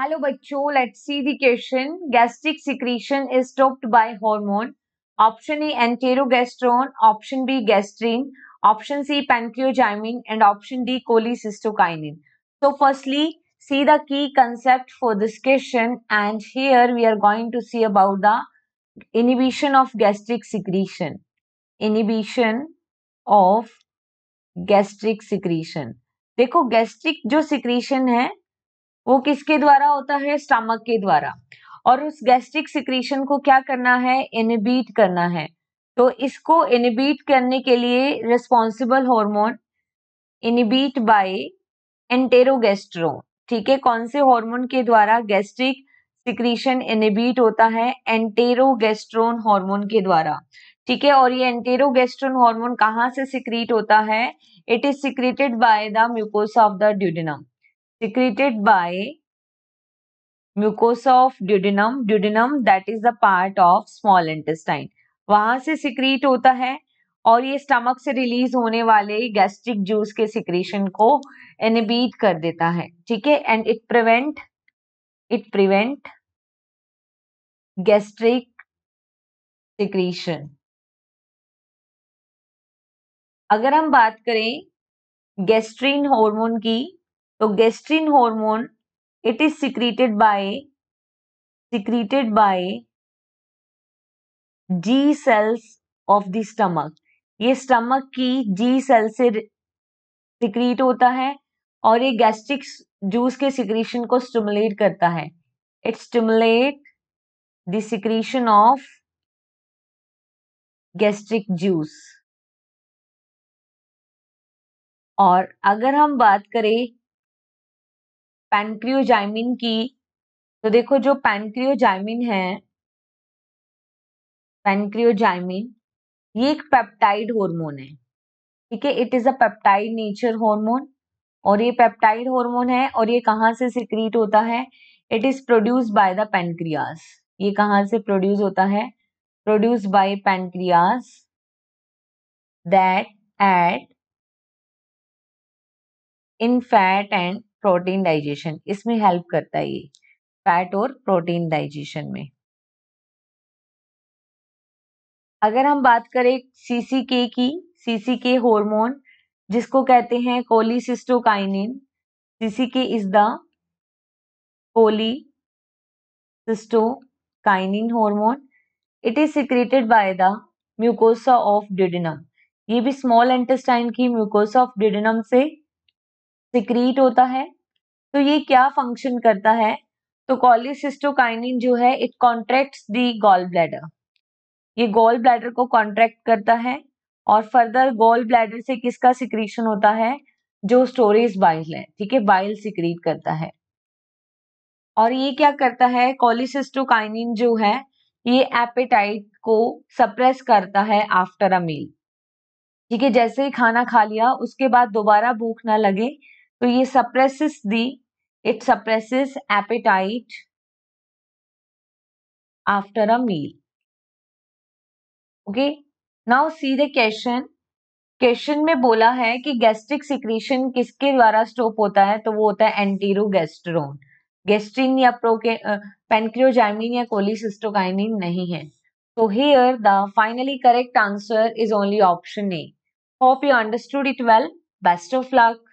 Hello बच्चो let see the question gastric secretion is stopped by hormone option A enterogastrone option B gastrin option C pancreozymin and option D cholecystokinin so firstly see the key concept for this question and here we are going to see about the inhibition of gastric secretion inhibition of gastric secretion देखो gastric जो secretion है वो किसके द्वारा होता है stomach के द्वारा और उस गैस्ट्रिक सिक्रीशन को क्या करना है इनबीट करना है तो इसको इनबीट करने के लिए responsible hormone inhibit by enterogastrone ठीक है कौन से हॉर्मोन के द्वारा गैस्ट्रिक सिक्रीशन इनिबिट होता है एंटेरोगेस्ट्रोन हार्मोन के द्वारा ठीक है और ये एंटेरोगेस्ट्रोन हार्मोन कहाँ से सिक्रीट होता है it is secreted by the mucosa of the duodenum secreted by mucosa of duodenum duodenum that is the part of small intestine वहां से सिक्रीट होता है और ये स्टमक से रिलीज होने वाले गैस्ट्रिक जूस के सिक्रीशन को एनिबीट कर देता है ठीक है and it prevent it prevent gastric secretion अगर हम बात करें गैस्ट्रीन हार्मोन की तो gastrin hormone it is secreted by secreted by G cells of the stomach ये स्टमक की जी सेल से सिक्रीट होता है और ये गैस्ट्रिक जूस के सिक्रीशन को स्टिमुलेट करता है it stimulate the secretion of gastric juice और अगर हम बात करें पैनक्रियोजाइमिन की तो देखो जो पैनक्रियोजाइमिन है पैनक्रियोजाइमिन ये एक पेप्टाइड हार्मोन है ठीक है it is a peptide nature hormone और ये पेप्टाइड हार्मोन है और ये कहाँ से सिक्रीट होता है it is produce by the pancreas ये कहाँ से प्रोड्यूस होता है produce by pancreas that aid in fat and protein digestion इसमें हेल्प करता है ये फैट और प्रोटीन डाइजेशन में अगर हम बात करें सीसीके की सीसीके हार्मोन जिसको कहते हैं cholecystokinin CCK is the cholecystokinin hormone it is secreted by the mucosa of duodenum ये भी स्मॉल इंटेस्टाइन की म्यूकोसा ऑफ डिडेनम से सिक्रीट होता है तो ये क्या फंक्शन करता है तो कॉलिसिस्टोकाइनिन जो है it contract the gall bladder ये गॉल ब्लैडर को कॉन्ट्रैक्ट करता है और फर्दर गॉल ब्लैडर से किसका सिक्रीशन होता है जो स्टोरेज बाइल है ठीक है बाइल सिक्रीट करता है और ये क्या करता है कॉलिसिस्टोकाइनिन जो है ये एपेटाइट को सप्रेस करता है आफ्टर अ मील ठीक है जैसे ही खाना खा लिया उसके बाद दोबारा भूख ना लगे तो ये suppresses the It suppresses appetite after a meal. Okay. Now see the question. Question में बोला है कि गैस्ट्रिक सिक्रीशन किसके द्वारा स्टॉप होता है तो वो होता है एंटीरोगेस्ट्रोन गेस्ट्रिन या प्रोके पेनक्रियोजाइमिन या कोलिसिस्टोकाइनिन नहीं है तो here the finally correct answer is only option A hope you understood it well best of luck